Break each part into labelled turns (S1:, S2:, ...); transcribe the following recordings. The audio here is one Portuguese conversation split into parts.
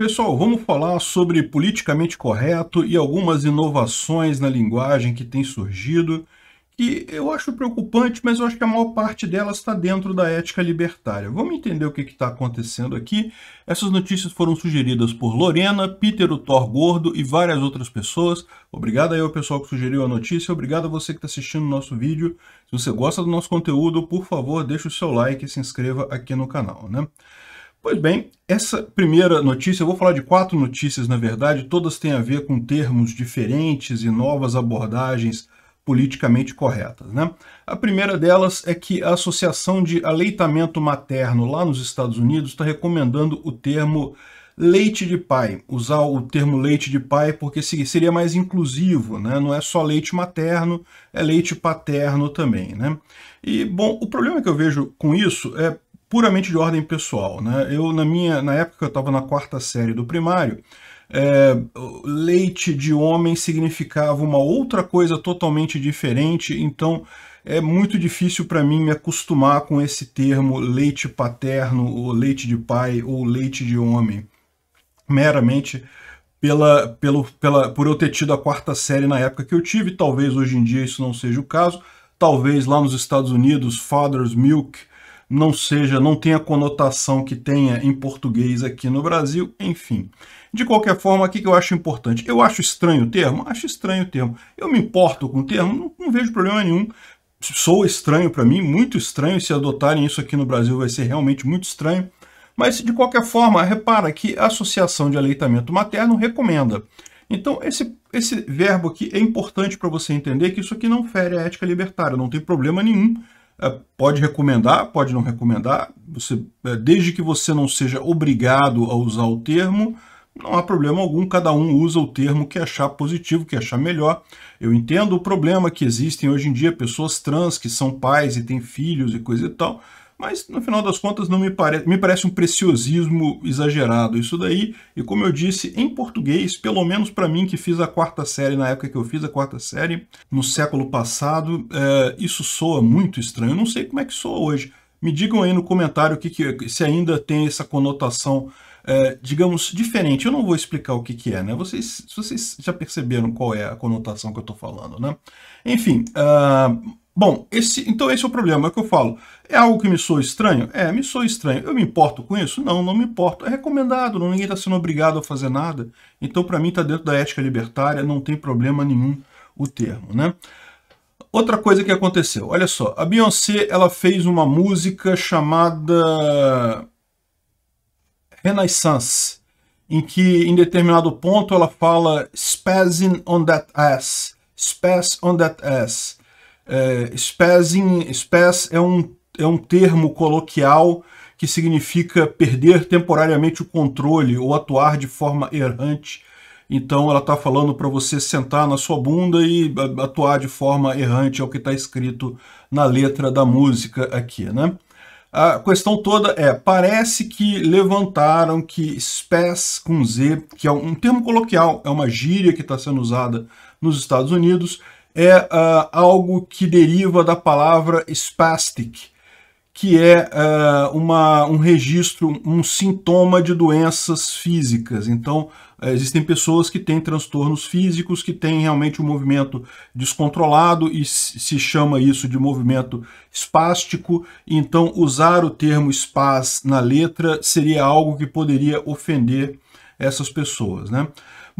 S1: Pessoal, vamos falar sobre politicamente correto e algumas inovações na linguagem que tem surgido, que eu acho preocupante, mas eu acho que a maior parte delas está dentro da ética libertária. Vamos entender o que está acontecendo aqui. Essas notícias foram sugeridas por Lorena, Peter, o Thor Gordo e várias outras pessoas. Obrigado aí ao pessoal que sugeriu a notícia, obrigado a você que está assistindo o nosso vídeo. Se você gosta do nosso conteúdo, por favor, deixe o seu like e se inscreva aqui no canal, né? Pois bem, essa primeira notícia, eu vou falar de quatro notícias, na verdade, todas têm a ver com termos diferentes e novas abordagens politicamente corretas. Né? A primeira delas é que a Associação de Aleitamento Materno lá nos Estados Unidos está recomendando o termo leite de pai, usar o termo leite de pai porque seria mais inclusivo, né? não é só leite materno, é leite paterno também. Né? E, bom, o problema que eu vejo com isso é, puramente de ordem pessoal. Né? Eu, na, minha, na época que eu estava na quarta série do primário, é, leite de homem significava uma outra coisa totalmente diferente, então é muito difícil para mim me acostumar com esse termo leite paterno, ou leite de pai, ou leite de homem. Meramente pela, pelo, pela, por eu ter tido a quarta série na época que eu tive, talvez hoje em dia isso não seja o caso, talvez lá nos Estados Unidos, Father's Milk não seja, não tenha a conotação que tenha em português aqui no Brasil, enfim. De qualquer forma, o que eu acho importante? Eu acho estranho o termo? Acho estranho o termo. Eu me importo com o termo? Não, não vejo problema nenhum. Sou estranho para mim, muito estranho. Se adotarem isso aqui no Brasil, vai ser realmente muito estranho. Mas, de qualquer forma, repara que a Associação de Aleitamento Materno recomenda. Então, esse, esse verbo aqui é importante para você entender que isso aqui não fere a ética libertária, não tem problema nenhum é, pode recomendar, pode não recomendar, você, é, desde que você não seja obrigado a usar o termo, não há problema algum, cada um usa o termo que achar positivo, que achar melhor. Eu entendo o problema que existem hoje em dia, pessoas trans que são pais e têm filhos e coisa e tal, mas, no final das contas, não me, pare... me parece um preciosismo exagerado. Isso daí, e como eu disse, em português, pelo menos para mim que fiz a quarta série, na época que eu fiz a quarta série, no século passado, é... isso soa muito estranho. Eu não sei como é que soa hoje. Me digam aí no comentário que que... se ainda tem essa conotação é, digamos, diferente. Eu não vou explicar o que, que é, né? Vocês, vocês já perceberam qual é a conotação que eu estou falando, né? Enfim, uh, Bom, esse, então esse é o problema, é o que eu falo. É algo que me soa estranho? É, me soa estranho. Eu me importo com isso? Não, não me importo. É recomendado, não, ninguém está sendo obrigado a fazer nada. Então, para mim, está dentro da ética libertária, não tem problema nenhum o termo, né? Outra coisa que aconteceu, olha só. A Beyoncé, ela fez uma música chamada Renaissance, em que, em determinado ponto, ela fala spazzing on that ass, spazz on that ass é, spazing, spaz é um, é um termo coloquial que significa perder temporariamente o controle ou atuar de forma errante. Então ela está falando para você sentar na sua bunda e atuar de forma errante, é o que está escrito na letra da música aqui, né? A questão toda é, parece que levantaram que spaz com Z, que é um termo coloquial, é uma gíria que está sendo usada nos Estados Unidos, é uh, algo que deriva da palavra spastic, que é uh, uma, um registro, um sintoma de doenças físicas. Então, ah, existem pessoas que têm transtornos físicos, que têm realmente um movimento descontrolado e se chama isso de movimento espástico. Então, usar o termo spas na letra seria algo que poderia ofender essas pessoas, né?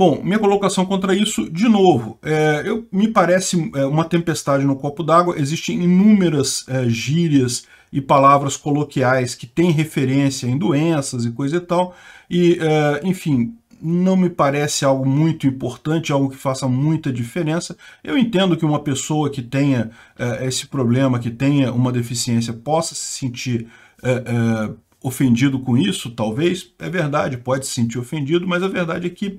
S1: Bom, minha colocação contra isso, de novo, é, eu, me parece é, uma tempestade no copo d'água. Existem inúmeras é, gírias e palavras coloquiais que têm referência em doenças e coisa e tal. E, é, enfim, não me parece algo muito importante, algo que faça muita diferença. Eu entendo que uma pessoa que tenha é, esse problema, que tenha uma deficiência, possa se sentir é, ofendido com isso, talvez. É verdade, pode se sentir ofendido, mas a verdade é que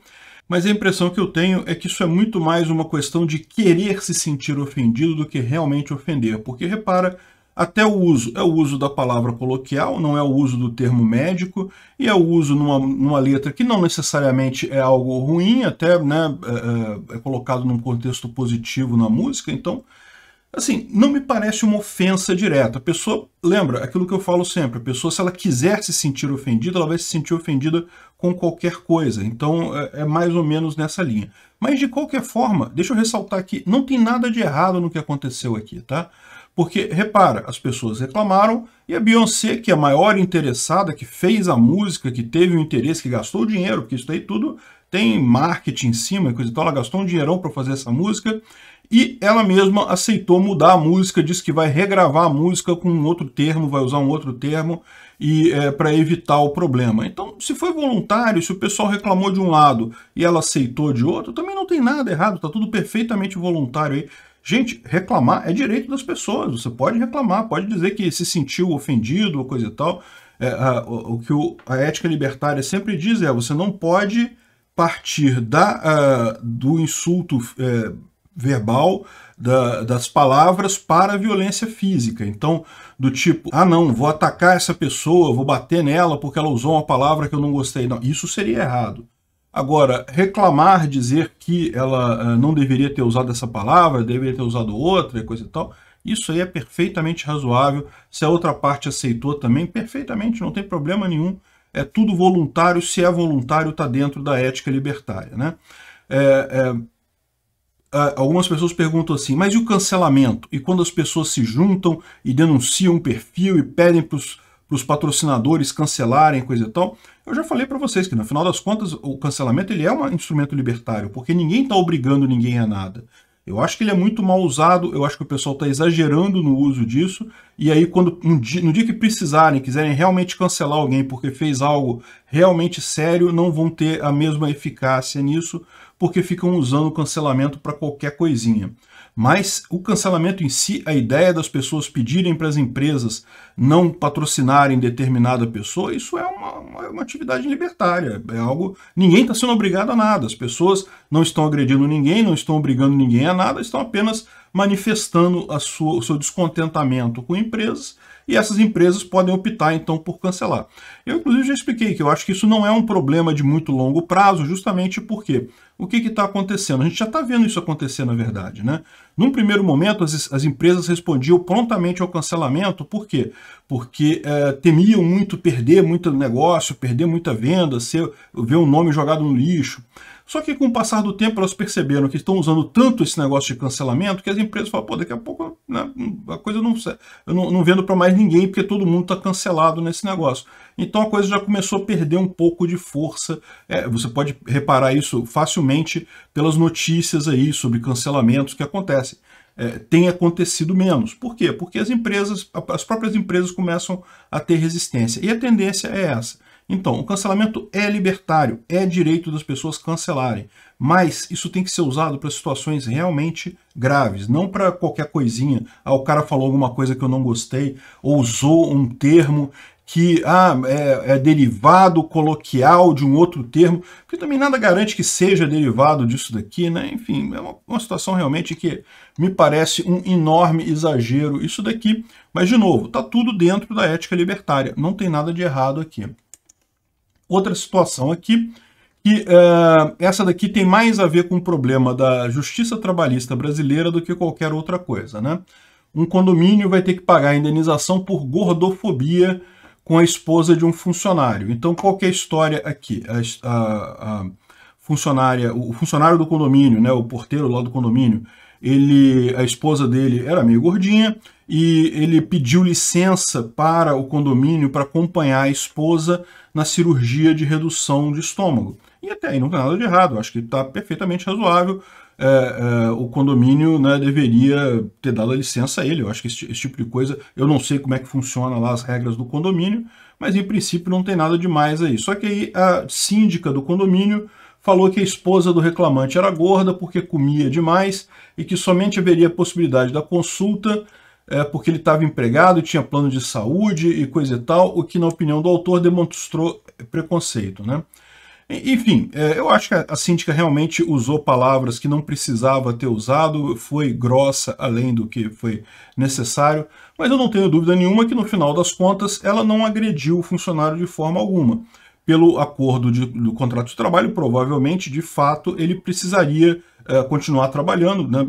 S1: mas a impressão que eu tenho é que isso é muito mais uma questão de querer se sentir ofendido do que realmente ofender. Porque repara, até o uso. É o uso da palavra coloquial, não é o uso do termo médico, e é o uso numa, numa letra que não necessariamente é algo ruim, até né, é, é, é colocado num contexto positivo na música, então, assim, não me parece uma ofensa direta. A pessoa, lembra, aquilo que eu falo sempre, a pessoa, se ela quiser se sentir ofendida, ela vai se sentir ofendida com qualquer coisa. Então é, é, mais ou menos nessa linha. Mas de qualquer forma, deixa eu ressaltar aqui, não tem nada de errado no que aconteceu aqui, tá? Porque, repara, as pessoas reclamaram e a Beyoncé, que é a maior interessada, que fez a música, que teve o interesse, que gastou o dinheiro, porque isso daí tudo tem marketing em cima, coisa e tal, ela gastou um dinheirão para fazer essa música, e ela mesma aceitou mudar a música, disse que vai regravar a música com um outro termo, vai usar um outro termo, e é, para evitar o problema. Então, se foi voluntário, se o pessoal reclamou de um lado e ela aceitou de outro, também não tem nada errado, está tudo perfeitamente voluntário aí. Gente, reclamar é direito das pessoas, você pode reclamar, pode dizer que se sentiu ofendido ou coisa e tal. É, a, o, o, que o, a ética libertária sempre diz é você não pode partir da, a, ah, do insulto é, verbal da, das palavras para a violência física. Então, do tipo, ah não, vou atacar essa pessoa, vou bater nela porque ela usou uma palavra que eu não gostei. Não, isso seria errado. Agora, reclamar, dizer que ela eh, não deveria ter usado essa palavra, deveria ter usado outra, coisa e tal, isso aí é perfeitamente razoável. Se a outra parte aceitou também, perfeitamente, não tem problema nenhum. É tudo voluntário, se é voluntário, está dentro da ética libertária. Né? É, é, algumas pessoas perguntam assim, mas e o cancelamento? E quando as pessoas se juntam e denunciam um perfil e pedem para os patrocinadores cancelarem, coisa e tal, eu já falei para vocês que, no final das contas, o cancelamento ele é um instrumento libertário, porque ninguém está obrigando ninguém a nada. Eu acho que ele é muito mal usado, eu acho que o pessoal está exagerando no uso disso, e aí quando um dia, no dia que precisarem, quiserem realmente cancelar alguém porque fez algo realmente sério, não vão ter a mesma eficácia nisso, porque ficam usando o cancelamento para qualquer coisinha. Mas o cancelamento em si, a ideia das pessoas pedirem para as empresas não patrocinarem determinada pessoa, isso é uma, é uma atividade libertária. É algo. Ninguém está sendo obrigado a nada. As pessoas não estão agredindo ninguém, não estão obrigando ninguém a nada, estão apenas manifestando sua, o seu descontentamento com empresas e essas empresas podem optar então por cancelar. Eu inclusive já expliquei que eu acho que isso não é um problema de muito longo prazo, justamente porque o que está acontecendo? A gente já está vendo isso acontecer na verdade. Né? Num primeiro momento, as, as empresas respondiam prontamente ao cancelamento, por quê? Porque é, temiam muito perder muito negócio, perder muita venda, ser, ver o um nome jogado no lixo. Só que com o passar do tempo elas perceberam que estão usando tanto esse negócio de cancelamento que as empresas falam, pô, daqui a pouco né, a coisa não eu não, não vendo para mais ninguém porque todo mundo está cancelado nesse negócio. Então a coisa já começou a perder um pouco de força. É, você pode reparar isso facilmente pelas notícias aí sobre cancelamentos que acontecem. É, tem acontecido menos. Por quê? Porque as empresas, as próprias empresas começam a ter resistência. E a tendência é essa então, o cancelamento é libertário, é direito das pessoas cancelarem, mas isso tem que ser usado para situações realmente graves, não para qualquer coisinha. Ah, o cara falou alguma coisa que eu não gostei, ou usou um termo que ah, é, é, derivado coloquial de um outro termo, porque também nada garante que seja derivado disso daqui, né? Enfim, é uma, uma situação realmente que me parece um enorme exagero isso daqui, mas de novo, está tudo dentro da ética libertária, não tem nada de errado aqui outra situação aqui, que eh, essa daqui tem mais a ver com o problema da justiça trabalhista brasileira do que qualquer outra coisa, né? Um condomínio vai ter que pagar indenização por gordofobia com a esposa de um funcionário. Então, qual que é a história aqui? A, a, a funcionária, o funcionário do condomínio, né, o porteiro lá do condomínio, ele, a esposa dele era meio gordinha e ele pediu licença para o condomínio para acompanhar a esposa na cirurgia de redução de estômago. E até aí não tem nada de errado, acho que está perfeitamente razoável. É, é, o condomínio né, deveria ter dado a licença a ele. Eu acho que esse, esse, tipo de coisa, eu não sei como é que funciona lá as regras do condomínio, mas em princípio não tem nada demais aí. Só que aí a síndica do condomínio falou que a esposa do reclamante era gorda porque comia demais e que somente haveria a possibilidade da consulta é, porque ele estava empregado, tinha plano de saúde e coisa e tal, o que, na opinião do autor, demonstrou preconceito. Né? Enfim, é, eu acho que a síndica realmente usou palavras que não precisava ter usado, foi grossa além do que foi necessário, mas eu não tenho dúvida nenhuma que, no final das contas, ela não agrediu o funcionário de forma alguma pelo acordo de, do contrato de trabalho, provavelmente, de fato, ele precisaria eh, continuar trabalhando, né?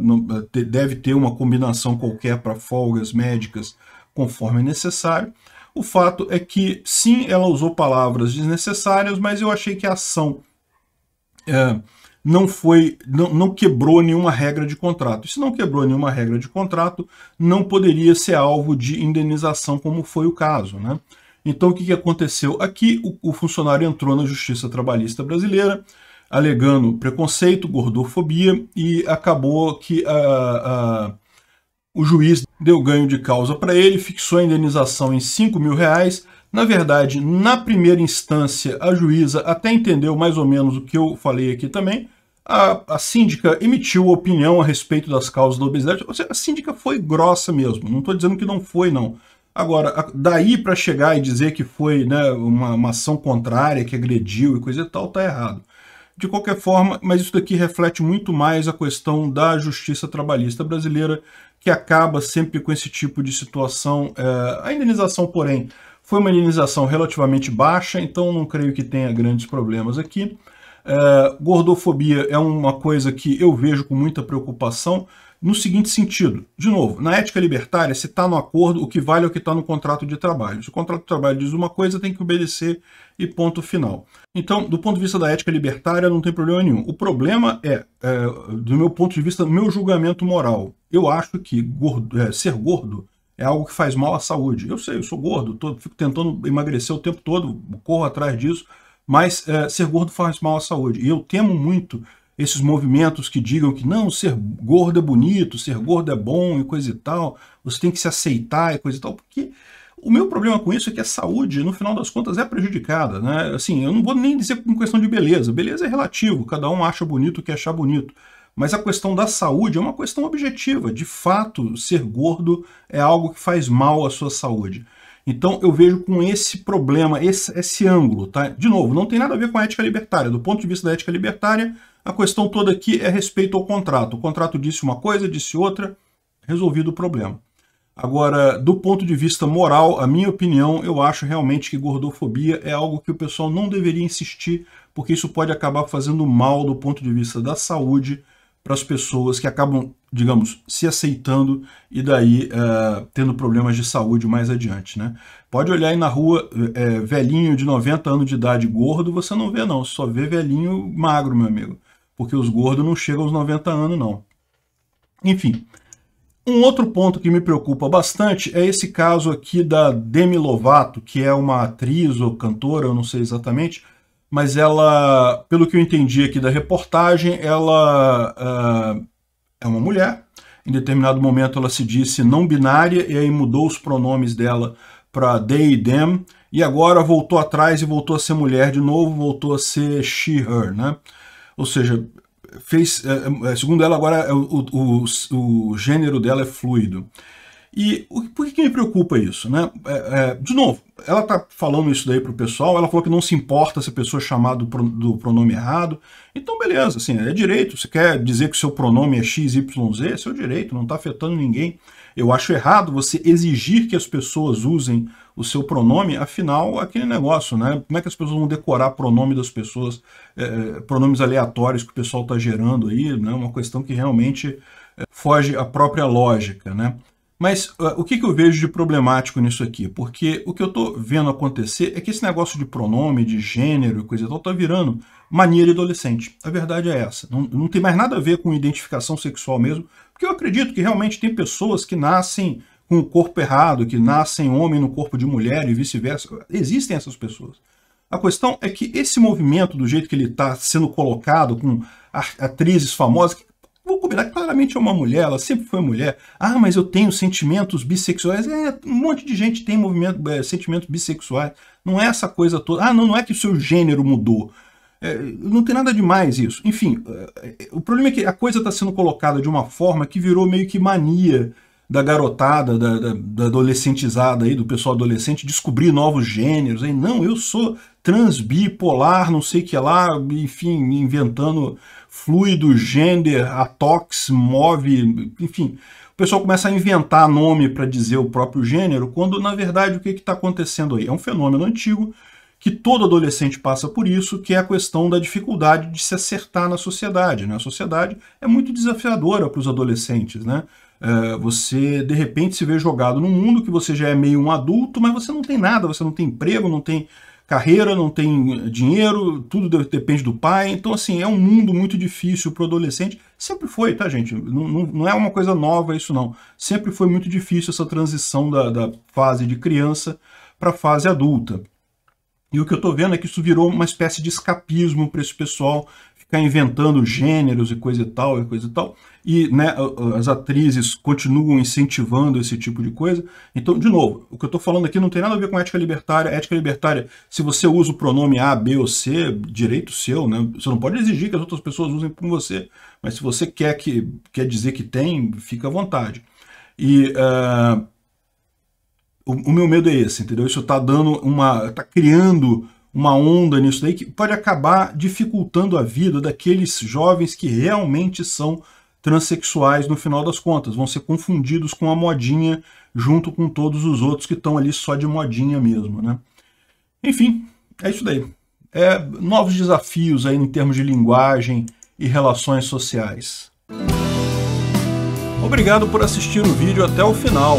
S1: Eh, deve ter uma combinação qualquer para folgas médicas, conforme é necessário. O fato é que, sim, ela usou palavras desnecessárias, mas eu achei que a ação eh, não foi, não, não quebrou nenhuma regra de contrato. E se não quebrou nenhuma regra de contrato, não poderia ser alvo de indenização, como foi o caso, né? Então, o que, que aconteceu? Aqui, o, o funcionário entrou na Justiça Trabalhista Brasileira, alegando preconceito, gordofobia, e acabou que a, a, o juiz deu ganho de causa para ele, fixou a indenização em 5 mil reais. Na verdade, na primeira instância, a juíza até entendeu mais ou menos o que eu falei aqui também. A, a síndica emitiu opinião a respeito das causas da obesidade. Ou seja, a síndica foi grossa mesmo. Não estou dizendo que não foi, não. Agora, daí para chegar e dizer que foi né, uma, uma, ação contrária, que agrediu e coisa e tal, tá errado. De qualquer forma, mas isso daqui reflete muito mais a questão da justiça trabalhista brasileira, que acaba sempre com esse tipo de situação. É, a indenização, porém, foi uma indenização relativamente baixa, então não creio que tenha grandes problemas aqui. É, gordofobia é uma coisa que eu vejo com muita preocupação, no seguinte sentido. De novo, na ética libertária, se está no acordo, o que vale é o que está no contrato de trabalho. Se o contrato de trabalho diz uma coisa, tem que obedecer e ponto final. Então, do ponto de vista da ética libertária, não tem problema nenhum. O problema é, é do meu ponto de vista, meu julgamento moral. Eu acho que gordo, é, ser gordo é algo que faz mal à saúde. Eu sei, eu sou gordo, tô, fico tentando emagrecer o tempo todo, corro atrás disso, mas é, ser gordo faz mal à saúde. E eu temo muito esses movimentos que digam que não, ser gordo é bonito, ser gordo é bom e coisa e tal, você tem que se aceitar e coisa e tal, porque o meu problema com isso é que a saúde, no final das contas, é prejudicada, né? Assim, eu não vou nem dizer com questão de beleza, beleza é relativo, cada um acha bonito o que achar bonito, mas a questão da saúde é uma questão objetiva, de fato, ser gordo é algo que faz mal à sua saúde. Então eu vejo com esse problema, esse, esse ângulo, tá? De novo, não tem nada a ver com a ética libertária. Do ponto de vista da ética libertária, a questão toda aqui é respeito ao contrato. O contrato disse uma coisa, disse outra, resolvido o problema. Agora, do ponto de vista moral, a minha opinião, eu acho realmente que gordofobia é algo que o pessoal não deveria insistir, porque isso pode acabar fazendo mal do ponto de vista da saúde para as pessoas que acabam, digamos, se aceitando e daí eh, tendo problemas de saúde mais adiante. Né? Pode olhar aí na rua, é, velhinho de 90 anos de idade, gordo, você não vê não, só vê velhinho magro, meu amigo porque os gordos não chegam aos 90 anos, não. Enfim, um outro ponto que me preocupa bastante é esse caso aqui da Demi Lovato, que é uma atriz ou cantora, eu não sei exatamente, mas ela, pelo que eu entendi aqui da reportagem, ela uh, é uma mulher. Em determinado momento ela se disse não binária e aí mudou os pronomes dela para they, them, e agora voltou atrás e voltou a ser mulher de novo, voltou a ser she, her, né? Ou seja, fez, é, é, é, segundo ela, agora o, o, o gênero dela é fluido. E por que, me preocupa isso? Né? É, é, de novo, ela está falando isso daí para o pessoal, ela falou que não se importa se a pessoa chamar do, do, pronome errado. Então, beleza, assim, é direito. Você quer dizer que o seu pronome é XYZ, é seu direito, não está afetando ninguém. Eu acho errado você exigir que as pessoas usem o seu pronome, afinal, aquele negócio, né? Como é que as pessoas vão decorar pronome das pessoas, eh, eh, pronomes aleatórios que o pessoal está gerando aí, né? Uma questão que realmente eh, foge à própria lógica, né? Mas uh, o que, que eu vejo de problemático nisso aqui? Porque o que eu estou vendo acontecer é que esse negócio de pronome, de gênero e coisa e tal, está virando mania de adolescente. A verdade é essa. Não, não tem mais nada a ver com identificação sexual mesmo, porque eu acredito que realmente tem pessoas que nascem com o corpo errado, que nascem homem no corpo de mulher e vice-versa. Existem essas pessoas. A questão é que esse movimento, do jeito que ele está sendo colocado, com atrizes famosas, vou combinar que claramente é uma mulher, ela sempre foi mulher. Ah, mas eu tenho sentimentos bissexuais. É, um monte de gente tem movimento, é, sentimentos bissexuais. Não é essa coisa toda. Ah, não, não é que o seu gênero mudou. É, não tem nada de mais isso. Enfim, é, é, o problema é que a coisa está sendo colocada de uma forma que virou meio que mania da garotada, da, da, da, adolescentizada aí, do pessoal adolescente, descobrir novos gêneros. Aí, não, eu sou trans, bipolar, não sei o que lá, enfim, inventando fluido, gender, atox, move, enfim. O pessoal começa a inventar nome para dizer o próprio gênero, quando na verdade o que está acontecendo aí? É um fenômeno antigo que todo adolescente passa por isso, que é a questão da dificuldade de se acertar na sociedade. Né? A sociedade é muito desafiadora para os adolescentes. Né? É, você, de repente, se vê jogado num mundo que você já é meio um adulto, mas você não tem nada, você não tem emprego, não tem carreira, não tem eh, dinheiro, tudo depende do pai. Então, assim, é um mundo muito difícil para o adolescente. Sempre foi, tá, gente? Não, não, não, é uma coisa nova isso, não. Sempre foi muito difícil essa transição da, da fase de criança para a fase adulta. E o que eu estou vendo é que isso virou uma espécie de escapismo para esse pessoal ficar inventando gêneros e coisa e tal, e coisa e tal. E né, as atrizes continuam incentivando esse tipo de coisa. Então, de novo, o que eu estou falando aqui não tem nada a ver com ética libertária. Ética libertária, se você usa o pronome A, B ou C, direito seu, né? Você não pode exigir que as outras pessoas usem com você. Mas se você quer, que, quer dizer que tem, fica à vontade. E... Uh, o, o, meu medo é esse, entendeu? Isso tá dando uma. tá criando uma onda nisso daí que pode acabar dificultando a vida daqueles jovens que realmente são transexuais no final das contas. Vão ser confundidos com a modinha junto com todos os outros que estão ali só de modinha mesmo, né? Enfim, é isso daí. É, novos desafios aí em termos de linguagem e relações sociais. Obrigado por assistir o vídeo até o final.